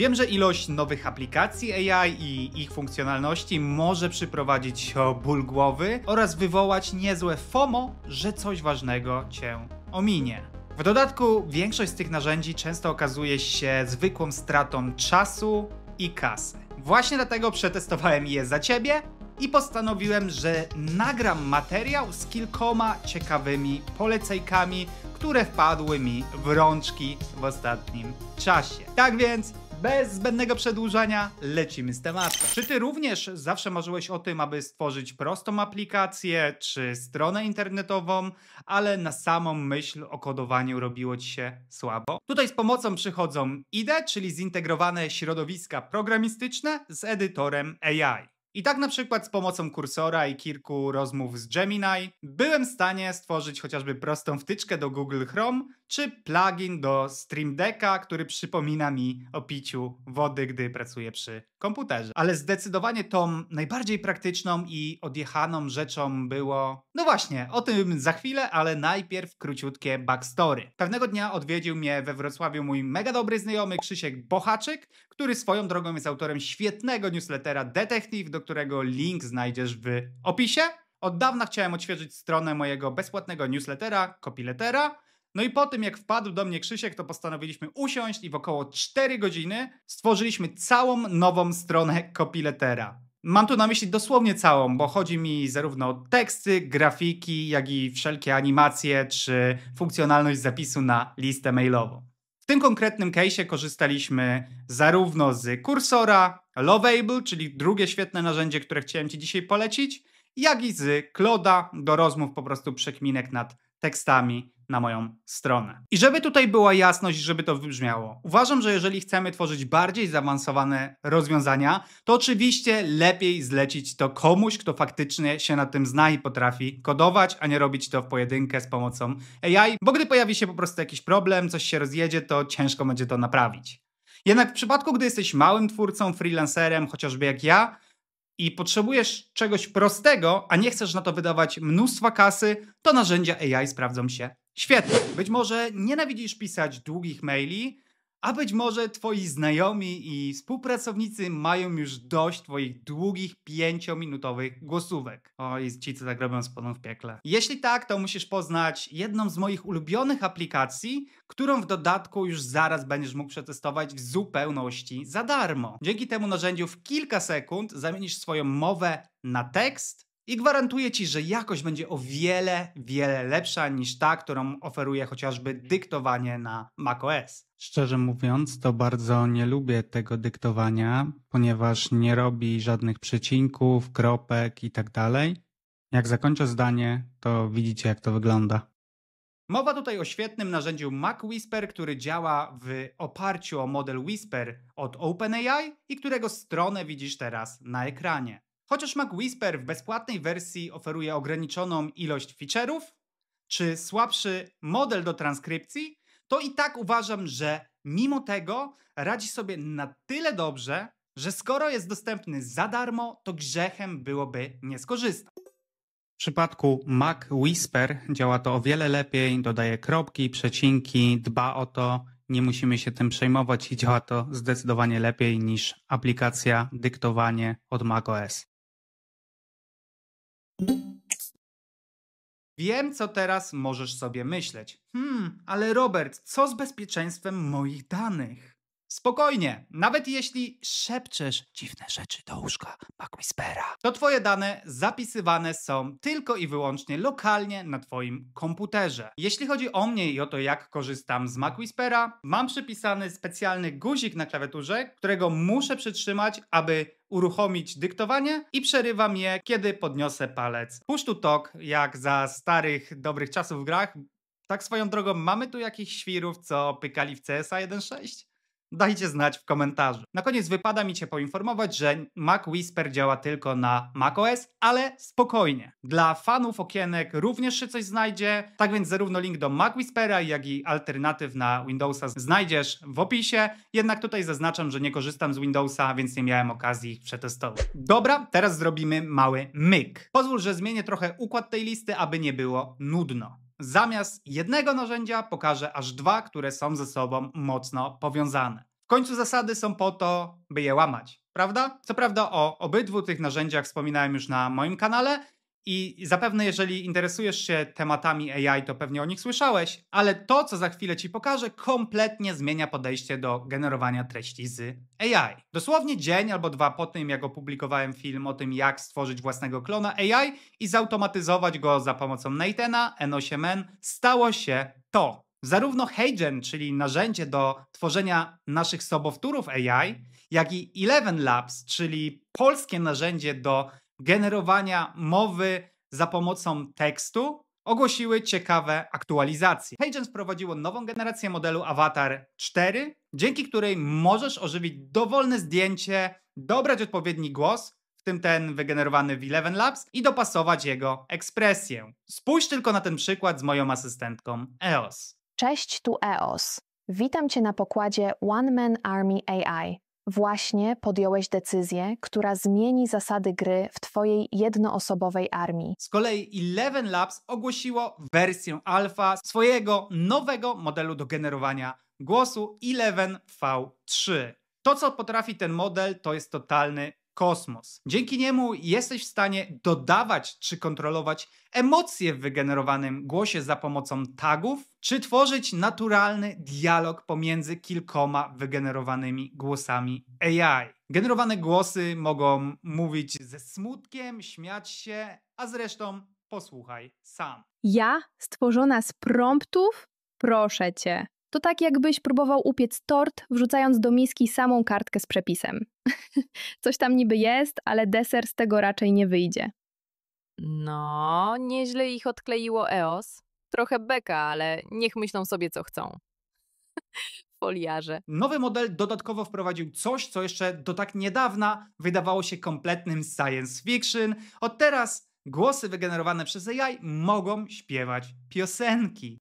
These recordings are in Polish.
Wiem, że ilość nowych aplikacji AI i ich funkcjonalności może przyprowadzić ból głowy oraz wywołać niezłe FOMO, że coś ważnego cię ominie. W dodatku większość z tych narzędzi często okazuje się zwykłą stratą czasu i kasy. Właśnie dlatego przetestowałem je za ciebie i postanowiłem, że nagram materiał z kilkoma ciekawymi polecajkami, które wpadły mi w rączki w ostatnim czasie. Tak więc bez zbędnego przedłużania lecimy z tematem. Czy ty również zawsze marzyłeś o tym, aby stworzyć prostą aplikację czy stronę internetową, ale na samą myśl o kodowaniu robiło ci się słabo? Tutaj z pomocą przychodzą IDE, czyli zintegrowane środowiska programistyczne z edytorem AI. I tak na przykład z pomocą kursora i kilku rozmów z Gemini byłem w stanie stworzyć chociażby prostą wtyczkę do Google Chrome czy plugin do Stream Decka, który przypomina mi o piciu wody, gdy pracuję przy komputerze. Ale zdecydowanie tą najbardziej praktyczną i odjechaną rzeczą było... No właśnie, o tym za chwilę, ale najpierw króciutkie backstory. Pewnego dnia odwiedził mnie we Wrocławiu mój mega dobry znajomy Krzysiek Bochaczyk, który swoją drogą jest autorem świetnego newslettera Detective, do którego link znajdziesz w opisie. Od dawna chciałem odświeżyć stronę mojego bezpłatnego newslettera, Kopiletera. No i po tym, jak wpadł do mnie Krzysiek, to postanowiliśmy usiąść i w około 4 godziny stworzyliśmy całą nową stronę Kopiletera. Mam tu na myśli dosłownie całą, bo chodzi mi zarówno o teksty, grafiki, jak i wszelkie animacje czy funkcjonalność zapisu na listę mailową. W tym konkretnym case korzystaliśmy zarówno z kursora, Loveable, czyli drugie świetne narzędzie, które chciałem Ci dzisiaj polecić, jak i z Kloda do rozmów po prostu przekminek nad tekstami na moją stronę. I żeby tutaj była jasność, żeby to wybrzmiało, uważam, że jeżeli chcemy tworzyć bardziej zaawansowane rozwiązania, to oczywiście lepiej zlecić to komuś, kto faktycznie się na tym zna i potrafi kodować, a nie robić to w pojedynkę z pomocą AI, bo gdy pojawi się po prostu jakiś problem, coś się rozjedzie, to ciężko będzie to naprawić. Jednak w przypadku, gdy jesteś małym twórcą, freelancerem, chociażby jak ja, i potrzebujesz czegoś prostego, a nie chcesz na to wydawać mnóstwa kasy, to narzędzia AI sprawdzą się świetnie. Być może nienawidzisz pisać długich maili, a być może twoi znajomi i współpracownicy mają już dość twoich długich, pięciominutowych głosówek. O, jest ci co tak robią sponą w piekle. Jeśli tak, to musisz poznać jedną z moich ulubionych aplikacji, którą w dodatku już zaraz będziesz mógł przetestować w zupełności za darmo. Dzięki temu narzędziu w kilka sekund zamienisz swoją mowę na tekst, i gwarantuję Ci, że jakość będzie o wiele, wiele lepsza niż ta, którą oferuje chociażby dyktowanie na macOS. Szczerze mówiąc, to bardzo nie lubię tego dyktowania, ponieważ nie robi żadnych przecinków, kropek itd. Tak jak zakończę zdanie, to widzicie, jak to wygląda. Mowa tutaj o świetnym narzędziu Mac Whisper, który działa w oparciu o model Whisper od OpenAI i którego stronę widzisz teraz na ekranie. Chociaż Mac Whisper w bezpłatnej wersji oferuje ograniczoną ilość feature'ów czy słabszy model do transkrypcji, to i tak uważam, że mimo tego radzi sobie na tyle dobrze, że skoro jest dostępny za darmo, to grzechem byłoby nie skorzystać. W przypadku Mac Whisper działa to o wiele lepiej, dodaje kropki, przecinki, dba o to, nie musimy się tym przejmować i działa to zdecydowanie lepiej niż aplikacja dyktowanie od macOS. Wiem, co teraz możesz sobie myśleć. Hmm, ale Robert, co z bezpieczeństwem moich danych? Spokojnie, nawet jeśli szepczesz dziwne rzeczy do łóżka MacWhispera, to twoje dane zapisywane są tylko i wyłącznie lokalnie na twoim komputerze. Jeśli chodzi o mnie i o to, jak korzystam z MacWhispera, mam przypisany specjalny guzik na klawiaturze, którego muszę przytrzymać, aby uruchomić dyktowanie i przerywam je, kiedy podniosę palec. Push to talk, jak za starych, dobrych czasów w grach. Tak swoją drogą, mamy tu jakichś świrów, co pykali w CSA 1.6? Dajcie znać w komentarzu. Na koniec wypada mi Cię poinformować, że Mac Whisper działa tylko na macOS, ale spokojnie. Dla fanów okienek również się coś znajdzie, tak więc zarówno link do Mac Whispera, jak i alternatyw na Windowsa znajdziesz w opisie. Jednak tutaj zaznaczam, że nie korzystam z Windowsa, więc nie miałem okazji ich przetestować. Dobra, teraz zrobimy mały myk. Pozwól, że zmienię trochę układ tej listy, aby nie było nudno. Zamiast jednego narzędzia pokażę aż dwa, które są ze sobą mocno powiązane. W końcu zasady są po to, by je łamać, prawda? Co prawda o obydwu tych narzędziach wspominałem już na moim kanale, i zapewne, jeżeli interesujesz się tematami AI, to pewnie o nich słyszałeś, ale to, co za chwilę Ci pokażę, kompletnie zmienia podejście do generowania treści z AI. Dosłownie dzień albo dwa po tym, jak opublikowałem film o tym, jak stworzyć własnego klona AI i zautomatyzować go za pomocą Natena, N8N, stało się to. Zarówno HeyGen, czyli narzędzie do tworzenia naszych sobowtórów AI, jak i Eleven Labs, czyli polskie narzędzie do generowania mowy za pomocą tekstu ogłosiły ciekawe aktualizacje. PageGents prowadziło nową generację modelu Avatar 4, dzięki której możesz ożywić dowolne zdjęcie, dobrać odpowiedni głos, w tym ten wygenerowany w Eleven Labs i dopasować jego ekspresję. Spójrz tylko na ten przykład z moją asystentką EOS. Cześć, tu EOS. Witam Cię na pokładzie One Man Army AI. Właśnie podjąłeś decyzję, która zmieni zasady gry w Twojej jednoosobowej armii. Z kolei Eleven Labs ogłosiło wersję alfa swojego nowego modelu do generowania głosu Eleven V3. To, co potrafi ten model, to jest totalny kosmos. Dzięki niemu jesteś w stanie dodawać czy kontrolować emocje w wygenerowanym głosie za pomocą tagów, czy tworzyć naturalny dialog pomiędzy kilkoma wygenerowanymi głosami AI. Generowane głosy mogą mówić ze smutkiem, śmiać się, a zresztą posłuchaj sam. Ja, stworzona z promptów, proszę cię. To tak, jakbyś próbował upiec tort, wrzucając do miski samą kartkę z przepisem. Coś tam niby jest, ale deser z tego raczej nie wyjdzie. No, nieźle ich odkleiło EOS. Trochę beka, ale niech myślą sobie co chcą. Foliarze. Nowy model dodatkowo wprowadził coś, co jeszcze do tak niedawna wydawało się kompletnym science fiction. Od teraz głosy wygenerowane przez AI mogą śpiewać piosenki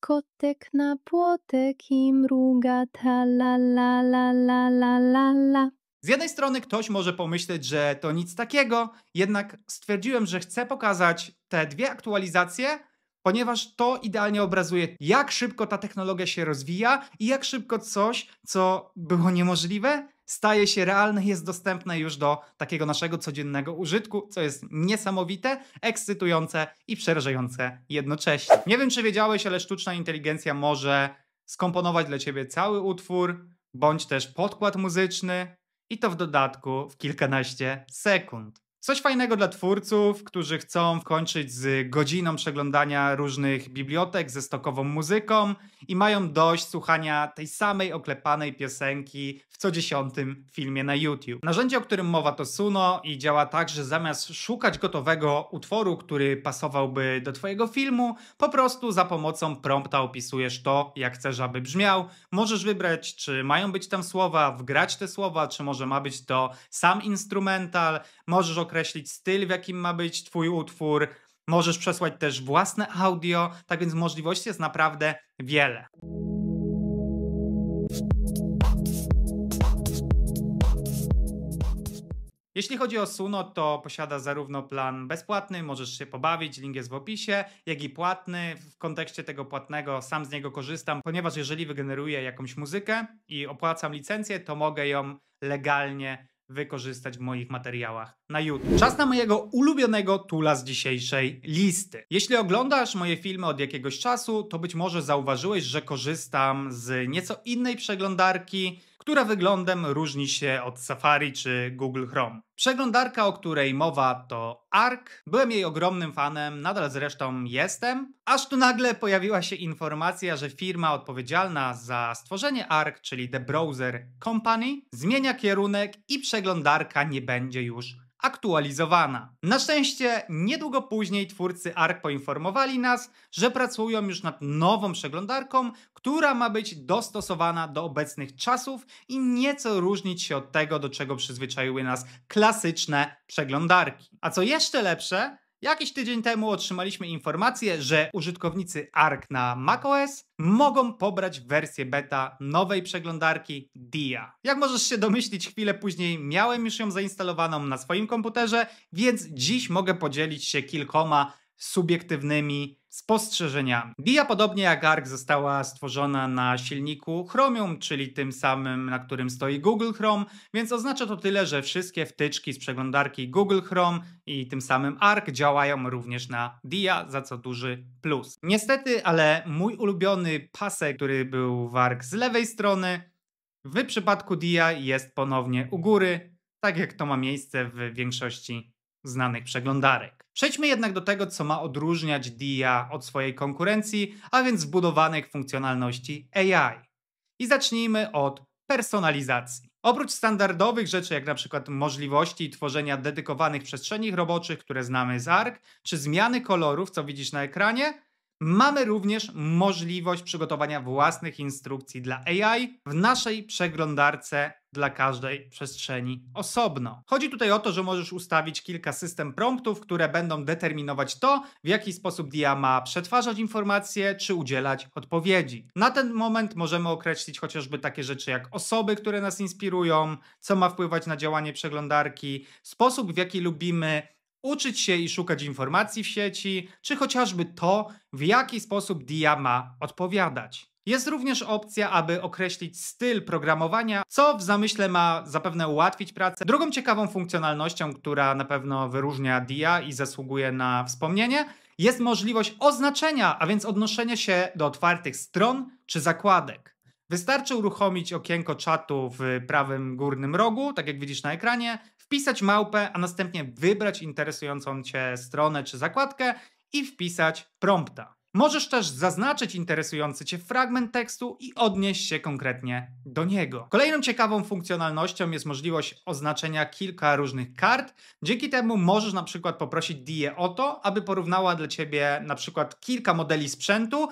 kotek na płotek i mruga ta la la la la la la la. Z jednej strony ktoś może pomyśleć, że to nic takiego, jednak stwierdziłem, że chcę pokazać te dwie aktualizacje, ponieważ to idealnie obrazuje, jak szybko ta technologia się rozwija i jak szybko coś, co było niemożliwe, staje się realne, jest dostępne już do takiego naszego codziennego użytku, co jest niesamowite, ekscytujące i przerażające jednocześnie. Nie wiem, czy wiedziałeś, ale sztuczna inteligencja może skomponować dla ciebie cały utwór, bądź też podkład muzyczny, i to w dodatku w kilkanaście sekund. Coś fajnego dla twórców, którzy chcą kończyć z godziną przeglądania różnych bibliotek ze stokową muzyką i mają dość słuchania tej samej oklepanej piosenki w co dziesiątym filmie na YouTube. Narzędzie, o którym mowa to Suno i działa tak, że zamiast szukać gotowego utworu, który pasowałby do twojego filmu, po prostu za pomocą prompta opisujesz to, jak chcesz, aby brzmiał. Możesz wybrać, czy mają być tam słowa, wgrać te słowa, czy może ma być to sam instrumental. Możesz określić określić styl, w jakim ma być Twój utwór. Możesz przesłać też własne audio, tak więc możliwości jest naprawdę wiele. Jeśli chodzi o Suno, to posiada zarówno plan bezpłatny, możesz się pobawić, link jest w opisie, jak i płatny. W kontekście tego płatnego sam z niego korzystam, ponieważ jeżeli wygeneruję jakąś muzykę i opłacam licencję, to mogę ją legalnie wykorzystać w moich materiałach na YouTube. Czas na mojego ulubionego tula z dzisiejszej listy. Jeśli oglądasz moje filmy od jakiegoś czasu, to być może zauważyłeś, że korzystam z nieco innej przeglądarki która wyglądem różni się od Safari czy Google Chrome. Przeglądarka, o której mowa, to ARC. Byłem jej ogromnym fanem, nadal zresztą jestem. Aż tu nagle pojawiła się informacja, że firma odpowiedzialna za stworzenie ARC, czyli The Browser Company, zmienia kierunek i przeglądarka nie będzie już aktualizowana. Na szczęście niedługo później twórcy ARK poinformowali nas, że pracują już nad nową przeglądarką, która ma być dostosowana do obecnych czasów i nieco różnić się od tego, do czego przyzwyczaiły nas klasyczne przeglądarki. A co jeszcze lepsze, Jakiś tydzień temu otrzymaliśmy informację, że użytkownicy ARC na macOS mogą pobrać wersję beta nowej przeglądarki DIA. Jak możesz się domyślić, chwilę później miałem już ją zainstalowaną na swoim komputerze, więc dziś mogę podzielić się kilkoma subiektywnymi spostrzeżeniami. Dia, podobnie jak ARC, została stworzona na silniku Chromium, czyli tym samym, na którym stoi Google Chrome, więc oznacza to tyle, że wszystkie wtyczki z przeglądarki Google Chrome i tym samym ARC działają również na Dia, za co duży plus. Niestety, ale mój ulubiony pasek, który był w ARC z lewej strony, w przypadku Dia jest ponownie u góry, tak jak to ma miejsce w większości znanych przeglądarek. Przejdźmy jednak do tego, co ma odróżniać DIA od swojej konkurencji, a więc wbudowanych funkcjonalności AI. I zacznijmy od personalizacji. Oprócz standardowych rzeczy, jak na przykład możliwości tworzenia dedykowanych przestrzeni roboczych, które znamy z ARC, czy zmiany kolorów, co widzisz na ekranie, mamy również możliwość przygotowania własnych instrukcji dla AI w naszej przeglądarce dla każdej przestrzeni osobno. Chodzi tutaj o to, że możesz ustawić kilka system promptów, które będą determinować to, w jaki sposób DIA ma przetwarzać informacje czy udzielać odpowiedzi. Na ten moment możemy określić chociażby takie rzeczy jak osoby, które nas inspirują, co ma wpływać na działanie przeglądarki, sposób w jaki lubimy uczyć się i szukać informacji w sieci, czy chociażby to, w jaki sposób DIA ma odpowiadać. Jest również opcja, aby określić styl programowania, co w zamyśle ma zapewne ułatwić pracę. Drugą ciekawą funkcjonalnością, która na pewno wyróżnia DIA i zasługuje na wspomnienie, jest możliwość oznaczenia, a więc odnoszenia się do otwartych stron czy zakładek. Wystarczy uruchomić okienko czatu w prawym górnym rogu, tak jak widzisz na ekranie, wpisać małpę, a następnie wybrać interesującą cię stronę czy zakładkę i wpisać prompta. Możesz też zaznaczyć interesujący Cię fragment tekstu i odnieść się konkretnie do niego. Kolejną ciekawą funkcjonalnością jest możliwość oznaczenia kilka różnych kart. Dzięki temu możesz na przykład poprosić DIE o to, aby porównała dla Ciebie na przykład kilka modeli sprzętu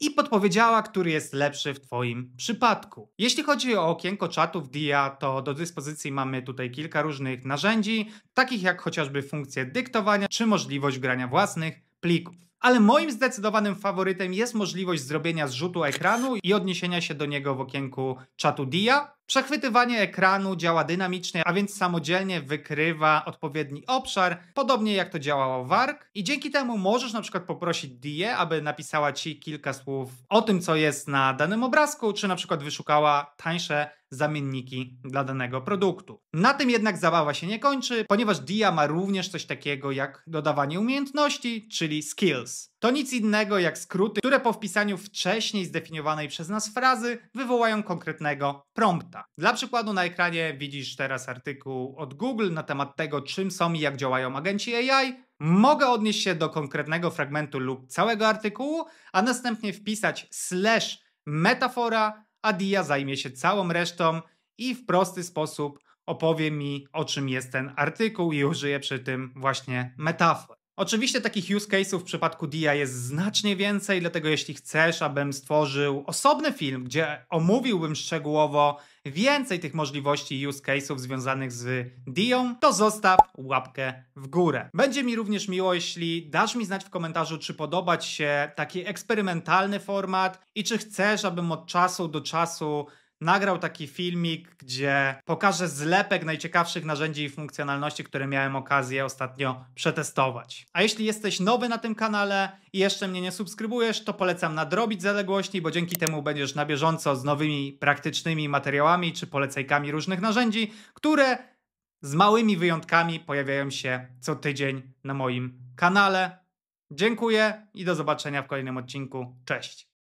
i podpowiedziała, który jest lepszy w Twoim przypadku. Jeśli chodzi o okienko czatów DIA, to do dyspozycji mamy tutaj kilka różnych narzędzi, takich jak chociażby funkcje dyktowania czy możliwość grania własnych plików ale moim zdecydowanym faworytem jest możliwość zrobienia zrzutu ekranu i odniesienia się do niego w okienku czatu DIA. Przechwytywanie ekranu działa dynamicznie, a więc samodzielnie wykrywa odpowiedni obszar, podobnie jak to działało w ARK. I dzięki temu możesz na przykład poprosić DIE, aby napisała ci kilka słów o tym, co jest na danym obrazku, czy na przykład wyszukała tańsze zamienniki dla danego produktu. Na tym jednak zabawa się nie kończy, ponieważ DIA ma również coś takiego jak dodawanie umiejętności, czyli skills. To nic innego jak skróty, które po wpisaniu wcześniej zdefiniowanej przez nas frazy wywołają konkretnego prompta. Dla przykładu na ekranie widzisz teraz artykuł od Google na temat tego, czym są i jak działają agenci AI. Mogę odnieść się do konkretnego fragmentu lub całego artykułu, a następnie wpisać slash metafora, a Dia zajmie się całą resztą i w prosty sposób opowie mi, o czym jest ten artykuł i użyje przy tym właśnie metafor. Oczywiście takich use case'ów w przypadku DIA jest znacznie więcej, dlatego jeśli chcesz, abym stworzył osobny film, gdzie omówiłbym szczegółowo więcej tych możliwości use case'ów związanych z DIA, to zostaw łapkę w górę. Będzie mi również miło, jeśli dasz mi znać w komentarzu, czy podoba Ci się taki eksperymentalny format i czy chcesz, abym od czasu do czasu nagrał taki filmik, gdzie pokażę zlepek najciekawszych narzędzi i funkcjonalności, które miałem okazję ostatnio przetestować. A jeśli jesteś nowy na tym kanale i jeszcze mnie nie subskrybujesz, to polecam nadrobić zaległości, bo dzięki temu będziesz na bieżąco z nowymi praktycznymi materiałami czy polecajkami różnych narzędzi, które z małymi wyjątkami pojawiają się co tydzień na moim kanale. Dziękuję i do zobaczenia w kolejnym odcinku. Cześć!